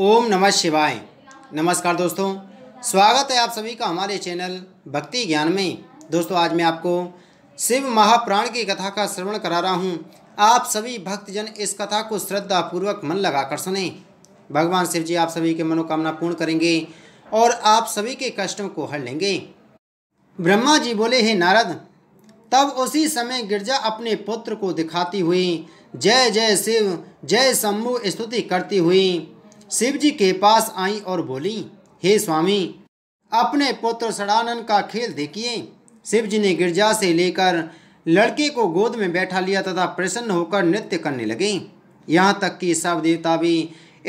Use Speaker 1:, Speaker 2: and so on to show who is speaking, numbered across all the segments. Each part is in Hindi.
Speaker 1: ओम नमः शिवाय नमस्कार दोस्तों स्वागत है आप सभी का हमारे चैनल भक्ति ज्ञान में दोस्तों आज मैं आपको शिव महाप्राण की कथा का श्रवण करा रहा हूँ आप सभी भक्तजन इस कथा को श्रद्धापूर्वक मन लगाकर सुने भगवान शिव जी आप सभी के मनोकामना पूर्ण करेंगे और आप सभी के कष्टों को हर लेंगे ब्रह्मा जी बोले हे नारद तब उसी समय गिरजा अपने पुत्र को दिखाती हुई जय जय शिव जय शंभु स्तुति करती हुई शिव जी के पास आई और बोली हे स्वामी अपने पुत्र सड़ानंद का खेल देखिए शिव जी ने गिरजा से लेकर लड़के को गोद में बैठा लिया तथा प्रसन्न होकर नृत्य करने लगे यहाँ तक कि सब देवता भी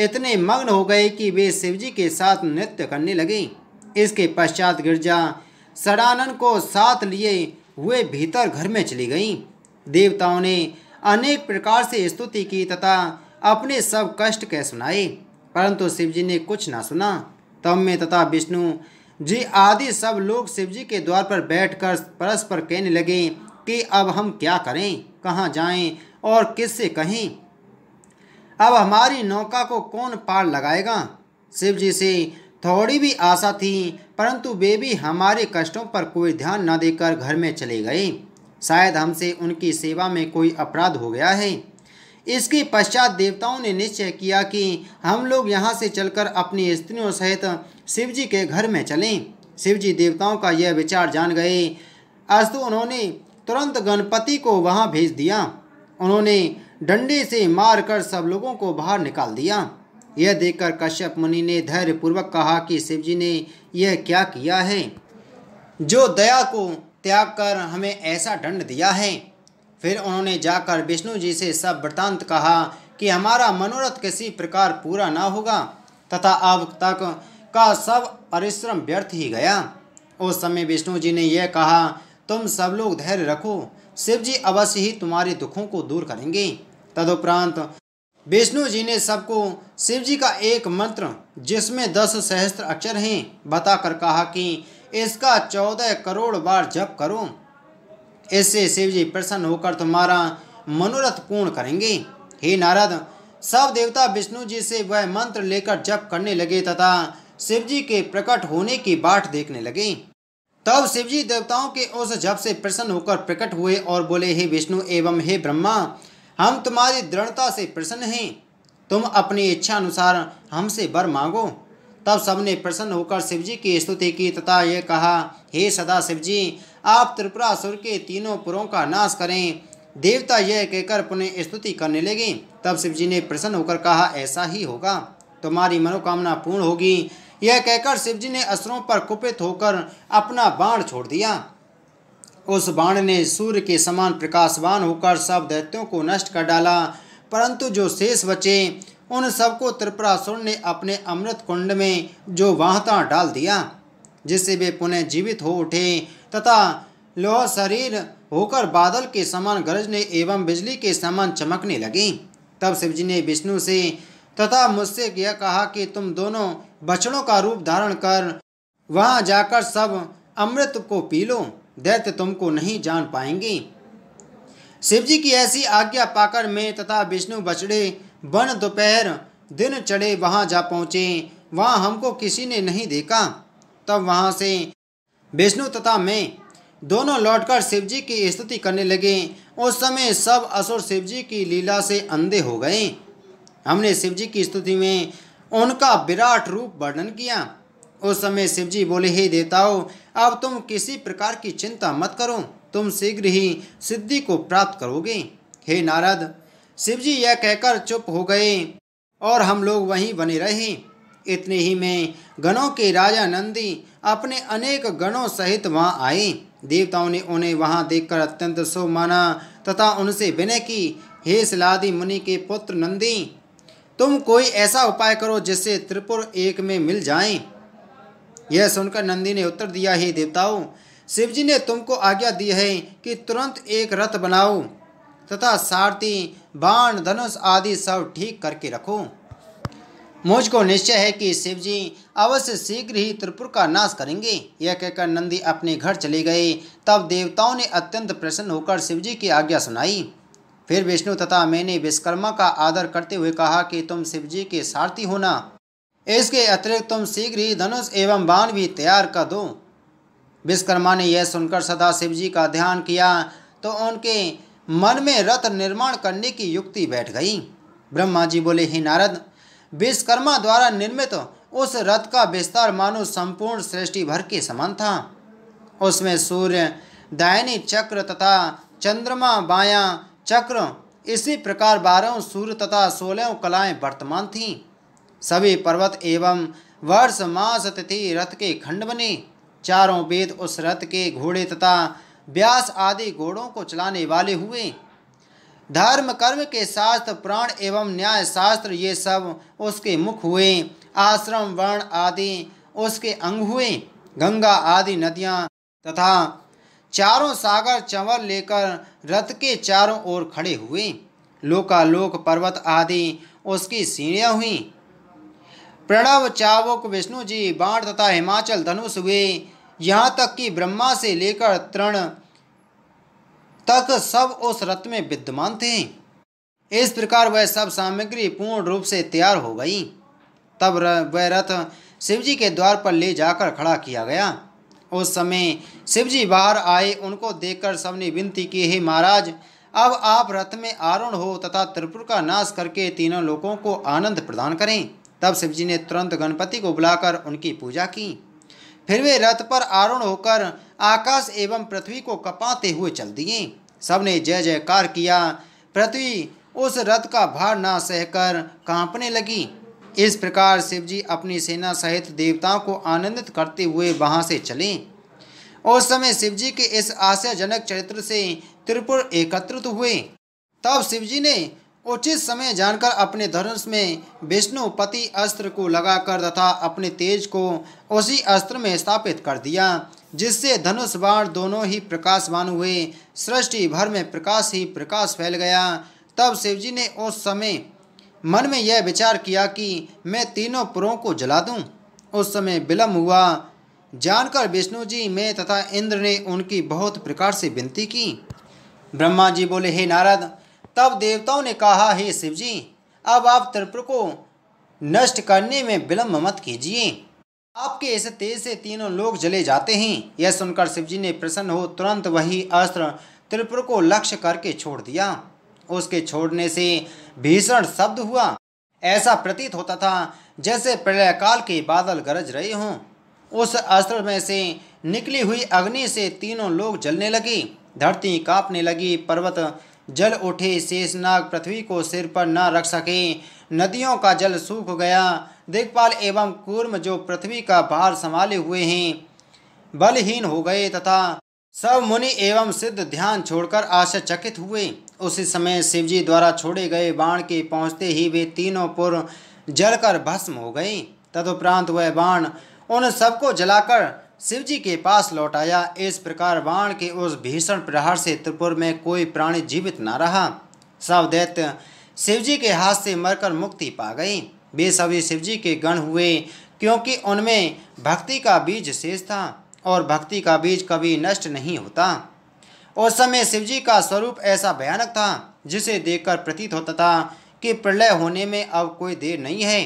Speaker 1: इतने मग्न हो गए कि वे शिव जी के साथ नृत्य करने लगे इसके पश्चात गिरजा सड़ानंद को साथ लिए हुए भीतर घर में चली गई देवताओं ने अनेक प्रकार से स्तुति की तथा अपने सब कष्ट कह सुनाए परंतु शिवजी ने कुछ ना सुना तब में तथा विष्णु जी आदि सब लोग शिवजी के द्वार पर बैठकर परस्पर कहने लगे कि अब हम क्या करें कहाँ जाएं और किससे कहें अब हमारी नौका को कौन पार लगाएगा शिवजी से थोड़ी भी आशा थी परंतु वे भी हमारे कष्टों पर कोई ध्यान न देकर घर में चले गए शायद हमसे उनकी सेवा में कोई अपराध हो गया है इसके पश्चात देवताओं ने निश्चय किया कि हम लोग यहाँ से चलकर अपनी स्त्रियों सहित शिवजी के घर में चलें शिवजी देवताओं का यह विचार जान गए अस्तु उन्होंने तुरंत गणपति को वहाँ भेज दिया उन्होंने डंडे से मारकर सब लोगों को बाहर निकाल दिया यह देखकर कश्यप मुनि ने धैर्यपूर्वक कहा कि शिवजी ने यह क्या किया है जो दया को त्याग कर हमें ऐसा दंड दिया है फिर उन्होंने जाकर विष्णु जी से सब वृतांत कहा कि हमारा मनोरथ किसी प्रकार पूरा ना होगा तथा अब तक का सब परिश्रम व्यर्थ ही गया उस समय विष्णु जी ने यह कहा तुम सब लोग धैर्य रखो शिव जी अवश्य ही तुम्हारे दुखों को दूर करेंगे तदुपरांत विष्णु जी ने सबको शिव जी का एक मंत्र जिसमें दस सहस्त्र अक्षर हैं बताकर कहा कि इसका चौदह करोड़ बार जप करो ऐसे शिव जी प्रसन्न होकर तुम्हारा मनोरथ पूर्ण करेंगे हे नारद सब देवता विष्णु जी से वह मंत्र लेकर जप करने लगे तथा शिव जी के प्रकट होने की बाट देखने लगे तब शिवजी देवताओं के उस जप से प्रसन्न होकर प्रकट हुए और बोले हे विष्णु एवं हे ब्रह्मा हम तुम्हारी दृढ़ता से प्रसन्न हैं तुम अपनी इच्छा अनुसार हमसे बर मांगो तब सबने प्रसन्न होकर शिवजी की स्तुति की तथा यह कहा हे सदा शिवजी आप त्रिपुरासुर के तीनों पुरों का नाश करें देवता यह कहकर पुनः स्तुति करने लगे तब शिवजी ने प्रसन्न होकर कहा ऐसा ही होगा तुम्हारी मनोकामना पूर्ण होगी यह कहकर शिवजी ने असुरों पर कुपित होकर अपना बाण छोड़ दिया उस बाण ने सूर्य के समान प्रकाशवान होकर सब दैत्यों को नष्ट कर डाला परंतु जो शेष बचे उन सबको त्रिपुरासुर ने अपने अमृत कुंड में जो वाहता डाल दिया जिससे वे पुनः जीवित हो उठे तथा लोह शरीर होकर बादल के समान गरजने एवं बिजली के समान चमकने लगे तब शिवजी ने विष्णु से तथा मुझसे यह कहा कि तुम दोनों बछड़ों का रूप धारण कर वहां जाकर सब अमृत को पी लो दैत्य तुमको नहीं जान पाएंगे शिवजी की ऐसी आज्ञा पाकर मैं तथा विष्णु बछड़े वन दोपहर दिन चढ़े वहाँ जा पहुँचे वहाँ हमको किसी ने नहीं देखा तब वहाँ से विष्णु तथा मैं दोनों लौटकर शिवजी की स्तुति करने लगे उस समय सब असुर शिवजी की लीला से अंधे हो गए हमने शिवजी की स्तुति में उनका विराट रूप वर्णन किया उस समय शिवजी बोले हे देवताओं अब तुम किसी प्रकार की चिंता मत करो तुम शीघ्र ही सिद्धि को प्राप्त करोगे हे नारद शिवजी यह कहकर चुप हो गए और हम लोग वहीं बने रहे इतने ही में गणों के राजा नंदी अपने अनेक गणों सहित वहां आए देवताओं ने उन्हें वहां देखकर अत्यंत सो माना तथा उनसे विनय की हे सलादी मुनि के पुत्र नंदी तुम कोई ऐसा उपाय करो जिससे त्रिपुर एक में मिल जाए यह सुनकर नंदी ने उत्तर दिया हे देवताओं शिवजी ने तुमको आज्ञा दी है कि तुरंत एक रथ बनाओ तथा सारथी बाण धनुष आदि सब ठीक करके रखो मुझको निश्चय है कि शिवजी अवश्य शीघ्र ही त्रिपुर का नाश करेंगे यह कहकर नंदी अपने घर चले गए तब देवताओं ने अत्यंत प्रसन्न होकर शिवजी की आज्ञा सुनाई फिर विष्णु तथा मैंने विश्वकर्मा का आदर करते हुए कहा कि तुम शिवजी के सारथी होना इसके अतिरिक्त तुम शीघ्र ही धनुष एवं बाण भी तैयार कर दो विश्वकर्मा ने यह सुनकर सदा शिवजी का ध्यान किया तो उनके मन में रथ निर्माण करने की युक्ति बैठ गई ब्रह्मा जी बोले ही नारद विश्वकर्मा द्वारा निर्मित उस रथ का विस्तार मानो संपूर्ण सृष्टि भर के समान था उसमें सूर्य दायनी चक्र तथा चंद्रमा बायां चक्र इसी प्रकार बारह सूर्य तथा सोलह कलाएं वर्तमान थीं सभी पर्वत एवं वर्ष मास तिथि रथ के खंड बने चारों वेद उस रथ के घोड़े तथा व्यास आदि घोड़ों को चलाने वाले हुए धर्म कर्म के शास्त्र प्राण एवं न्याय शास्त्र ये सब उसके मुख हुए आश्रम वर्ण आदि उसके अंग हुए गंगा आदि नदियाँ तथा चारों सागर चंवर लेकर रथ के चारों ओर खड़े हुए लोकालोक पर्वत आदि उसकी सीढ़ियाँ हुई प्रणव चावुक विष्णु जी बाण तथा हिमाचल धनुष हुए यहाँ तक कि ब्रह्मा से लेकर तृण तक सब उस रथ में विद्यमान थे इस प्रकार वह सब सामग्री पूर्ण रूप से तैयार हो गई तब वह रथ शिवजी के द्वार पर ले जाकर खड़ा किया गया उस समय शिवजी बाहर आए उनको देखकर सबने विनती की हे महाराज अब आप रथ में आरूढ़ हो तथा त्रिपुर का नाश करके तीनों लोगों को आनंद प्रदान करें तब शिवजी ने तुरंत गणपति को बुलाकर उनकी पूजा की फिर वे रथ पर आरूढ़ होकर आकाश एवं पृथ्वी को कपाते हुए चल दिए सबने जय जयकार किया पृथ्वी उस रथ का भार ना सहकर कांपने लगी इस प्रकार शिवजी अपनी सेना सहित देवताओं को आनंदित करते हुए वहां से चले उस समय शिवजी के इस आशयजनक चरित्र से त्रिपुर एकत्रित हुए तब शिवजी ने उचित समय जानकर अपने धनुष में विष्णुपति अस्त्र को लगाकर तथा अपने तेज को उसी अस्त्र में स्थापित कर दिया जिससे धनुष बाण दोनों ही प्रकाशवान हुए सृष्टि भर में प्रकाश ही प्रकाश फैल गया तब शिवजी ने उस समय मन में यह विचार किया कि मैं तीनों पुरों को जला दूं। उस समय विलम्ब हुआ जानकर विष्णु जी में तथा इंद्र ने उनकी बहुत प्रकार से विनती की ब्रह्मा जी बोले हे नारद तब देवताओं ने कहा हे शिव जी अब आप त्रिपुर को नष्ट करने में विलम्ब मत कीजिए आपके इस तेज से तीनों लोग जले जाते हैं यह सुनकर शिवजी ने प्रसन्न हो तुरंत वही अस्त्र त्रिपुर को लक्ष्य करके छोड़ दिया उसके छोड़ने से भीषण शब्द हुआ ऐसा प्रतीत होता था जैसे प्रलयकाल के बादल गरज रहे हों उस अस्त्र में से निकली हुई अग्नि से तीनों लोग जलने लगे धरती कांपने लगी पर्वत जल उठे शेष नाग पृथ्वी को सिर पर न रख सके नदियों का जल सूख गया देखपाल एवं कूर्म जो पृथ्वी का भार संभाले हुए हैं बलहीन हो गए तथा सब मुनि एवं सिद्ध ध्यान छोड़कर आश्चर्यचकित हुए उसी समय शिवजी द्वारा छोड़े गए बाण के पहुंचते ही वे तीनों पुर जलकर भस्म हो गए तदुपरांत वह बाण उन सबको जलाकर शिव जी के पास लौटाया इस प्रकार बाण के उस भीषण प्रहार से त्रिपुर में कोई प्राणी जीवित न रहा सब दैत्य शिवजी के हाथ से मरकर मुक्ति पा गई वे सभी शिवजी के गण हुए क्योंकि उनमें भक्ति का बीज शेष था और भक्ति का बीज कभी नष्ट नहीं होता उस समय शिवजी का स्वरूप ऐसा भयानक था जिसे देखकर प्रतीत होता था कि प्रलय होने में अब कोई देर नहीं है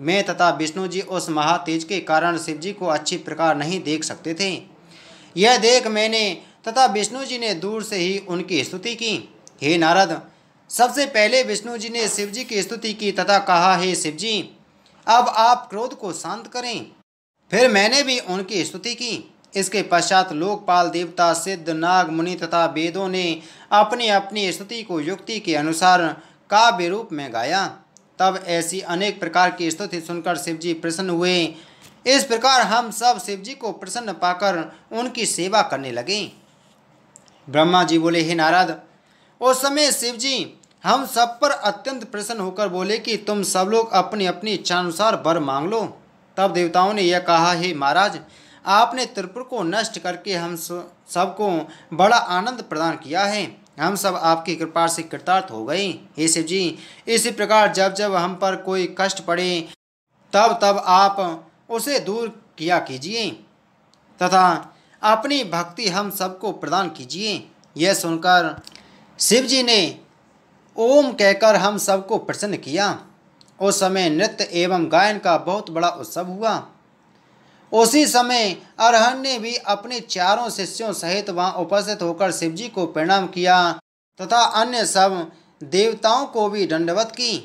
Speaker 1: मैं तथा विष्णु जी उस महातेज के कारण शिव जी को अच्छी प्रकार नहीं देख सकते थे यह देख मैंने तथा विष्णु जी ने दूर से ही उनकी स्तुति की हे नारद सबसे पहले विष्णु जी ने शिव जी की स्तुति की तथा कहा हे शिव जी अब आप क्रोध को शांत करें फिर मैंने भी उनकी स्तुति की इसके पश्चात लोकपाल देवता सिद्ध नाग मुनि तथा वेदों ने अपनी अपनी स्तुति को युक्ति के अनुसार काव्य रूप में गाया तब ऐसी अनेक प्रकार की स्तुति सुनकर शिवजी प्रसन्न हुए इस प्रकार हम सब शिवजी को प्रसन्न पाकर उनकी सेवा करने लगे ब्रह्मा जी बोले हे नारद उस समय शिवजी हम सब पर अत्यंत प्रसन्न होकर बोले कि तुम सब लोग अपनी अपनी इच्छानुसार वर मांग लो तब देवताओं ने यह कहा हे महाराज आपने त्रिपुर को नष्ट करके हम सबको बड़ा आनंद प्रदान किया है हम सब आपकी कृपा से कृतार्थ हो गए हे शिव जी इसी प्रकार जब जब हम पर कोई कष्ट पड़े तब तब आप उसे दूर किया कीजिए तथा अपनी भक्ति हम सबको प्रदान कीजिए यह सुनकर शिव जी ने ओम कहकर हम सबको प्रसन्न किया उस समय नृत्य एवं गायन का बहुत बड़ा उत्सव हुआ उसी समय अरहन ने भी अपने चारों शिष्यों सहित वहां उपस्थित होकर शिवजी को प्रणाम किया तथा अन्य सब देवताओं को भी दंडवत की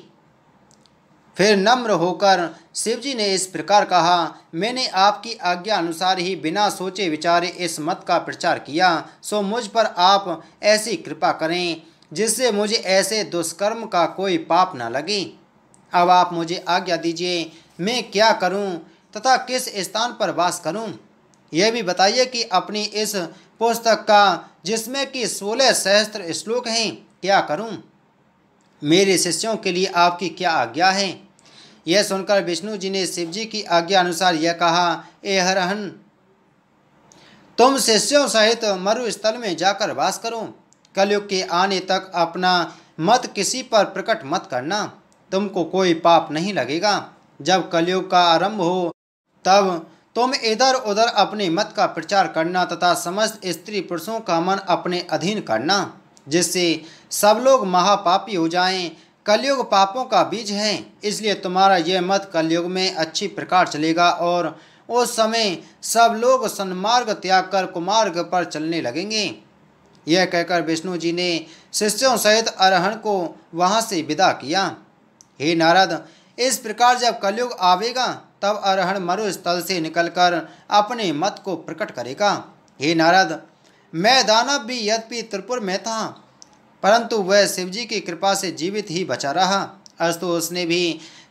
Speaker 1: फिर नम्र होकर शिवजी ने इस प्रकार कहा मैंने आपकी आज्ञा अनुसार ही बिना सोचे विचारे इस मत का प्रचार किया सो मुझ पर आप ऐसी कृपा करें जिससे मुझे ऐसे दुष्कर्म का कोई पाप न लगे अब आप मुझे आज्ञा दीजिए मैं क्या करूं तथा किस स्थान पर वास करूं? यह भी बताइए कि अपनी इस पुस्तक का जिसमें कि सोलह सहस्त्र श्लोक हैं क्या करूं? मेरे शिष्यों के लिए आपकी क्या आज्ञा है यह सुनकर विष्णु जी ने शिव जी की आज्ञा अनुसार यह कहा ए हरहन तुम शिष्यों सहित मरुस्थल में जाकर वास करो कलयुग के आने तक अपना मत किसी पर प्रकट मत करना तुमको कोई पाप नहीं लगेगा जब कलयुग का आरंभ हो तब तुम इधर उधर अपने मत का प्रचार करना तथा समस्त स्त्री पुरुषों का मन अपने अधीन करना जिससे सब लोग महापापी हो जाएं कलयुग पापों का बीज है इसलिए तुम्हारा यह मत कलयुग में अच्छी प्रकार चलेगा और उस समय सब लोग सन्मार्ग त्याग कर कुमार्ग पर चलने लगेंगे यह कहकर विष्णु जी ने शिष्यों सहित अरहण को वहाँ से विदा किया हे नारद इस प्रकार जब कलयुग आवेगा तब अरहण मरुस्थल से निकलकर अपने मत को प्रकट करेगा हे नारद मैं दानव भी यद्यपि त्रिपुर में था परंतु वह शिवजी की कृपा से जीवित ही बचा रहा अस्तु उसने भी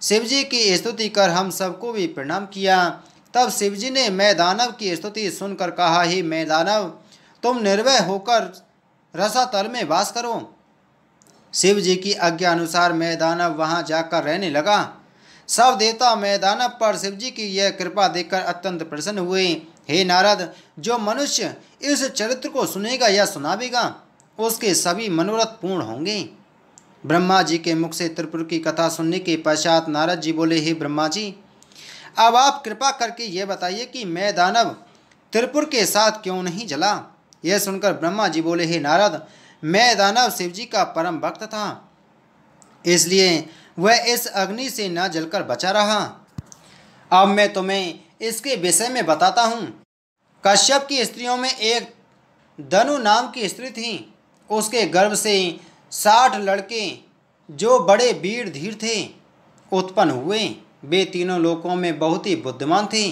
Speaker 1: शिवजी की स्तुति कर हम सबको भी प्रणाम किया तब शिवजी ने मैं दानव की स्तुति सुनकर कहा ही मैं दानव तुम निर्वय होकर रसातल में वास करो शिव जी की आज्ञा अनुसार मैं दानव वहाँ जाकर रहने लगा सब देवता मैदान पर शिवजी की यह कृपा देखकर अत्यंत प्रसन्न हुए हे नारद जो मनुष्य इस चरित्र को सुनेगा या सुनावेगा उसके सभी मनोरथ पूर्ण होंगे ब्रह्मा जी के मुख से त्रिपुर की कथा सुनने के पश्चात नारद जी बोले हे ब्रह्मा जी अब आप कृपा करके ये बताइए कि मैं दानव त्रिपुर के साथ क्यों नहीं जला यह सुनकर ब्रह्मा जी बोले हे नारद मैं दानव शिव जी का परम भक्त था इसलिए वह इस अग्नि से न जलकर बचा रहा अब मैं तुम्हें इसके विषय में बताता हूँ कश्यप की स्त्रियों में एक धनु नाम की स्त्री थी उसके गर्भ से साठ लड़के जो बड़े वीर धीर थे उत्पन्न हुए वे तीनों लोगों में बहुत ही बुद्धिमान थी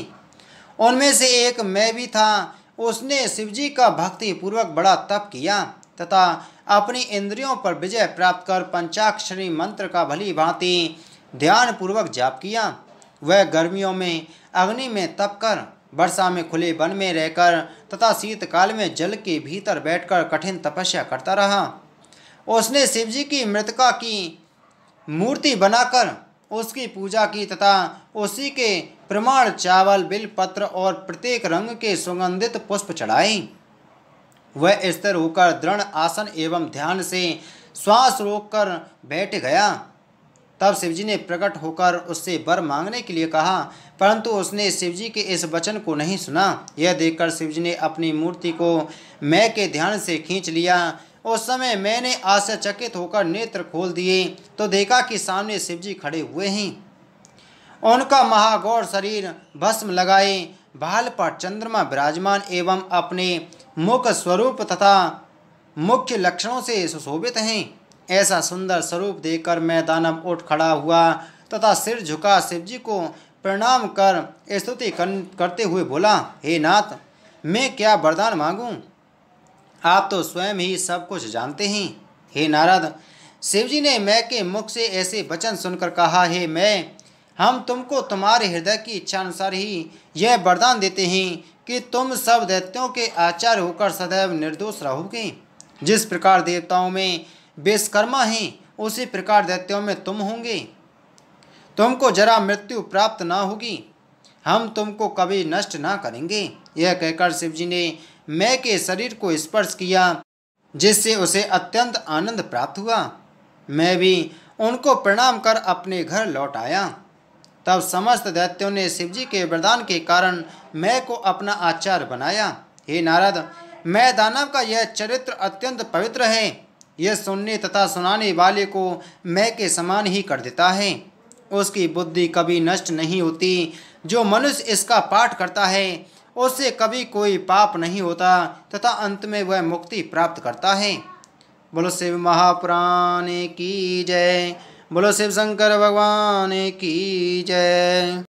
Speaker 1: उनमें से एक मैं भी था उसने शिवजी का भक्तिपूर्वक बड़ा तप किया तथा अपनी इंद्रियों पर विजय प्राप्त कर पंचाक्षरी मंत्र का भली भांति ध्यानपूर्वक जाप किया वह गर्मियों में अग्नि में तप कर वर्षा में खुले वन में रहकर तथा शीतकाल में जल के भीतर बैठकर कठिन तपस्या करता रहा उसने शिवजी की मृतका की मूर्ति बनाकर उसकी पूजा की तथा उसी के प्रमाण चावल बिल पत्र और प्रत्येक रंग के सुगंधित पुष्प चढ़ाए वह स्थिर होकर दृढ़ आसन एवं ध्यान से श्वास रोककर बैठ गया तब शिवजी ने प्रकट होकर उससे वर मांगने के लिए कहा परंतु उसने शिवजी के इस वचन को नहीं सुना यह देखकर शिवजी ने अपनी मूर्ति को मैं के ध्यान से खींच लिया उस समय मैंने आश्चर्यचकित होकर नेत्र खोल दिए तो देखा कि सामने शिवजी खड़े हुए हैं उनका महागौर शरीर भस्म लगाए बाल पर चंद्रमा विराजमान एवं अपने मुख स्वरूप तथा मुख्य लक्षणों से सुशोभित हैं ऐसा सुंदर स्वरूप देखकर मैं दानव उठ खड़ा हुआ तथा सिर झुका शिवजी को प्रणाम कर स्तुति करते हुए बोला हे नाथ मैं क्या वरदान मांगूं? आप तो स्वयं ही सब कुछ जानते हैं हे नारद शिवजी ने मैं के मुख से ऐसे वचन सुनकर कहा हे मैं हम तुमको तुम्हारे हृदय की इच्छा अनुसार ही यह वरदान देते हैं कि तुम सब दैत्यों के आचार्य होकर सदैव निर्दोष रहोगे जिस प्रकार देवताओं में विश्वकर्मा हैं उसी प्रकार दैत्यों में तुम होंगे तुमको जरा मृत्यु प्राप्त ना होगी हम तुमको कभी नष्ट ना करेंगे यह कहकर शिव जी ने मैं के शरीर को स्पर्श किया जिससे उसे अत्यंत आनंद प्राप्त हुआ मैं भी उनको प्रणाम कर अपने घर लौट आया तब समस्त दैत्यों ने शिवजी के वरदान के कारण मैं को अपना आचार्य बनाया हे नारद मैं दानव का यह चरित्र अत्यंत पवित्र है यह सुनने तथा सुनाने वाले को मैं के समान ही कर देता है उसकी बुद्धि कभी नष्ट नहीं होती जो मनुष्य इसका पाठ करता है उससे कभी कोई पाप नहीं होता तथा अंत में वह मुक्ति प्राप्त करता है बोलो शिव महापुराण की जय बोलो शिव शंकर भगवान की जय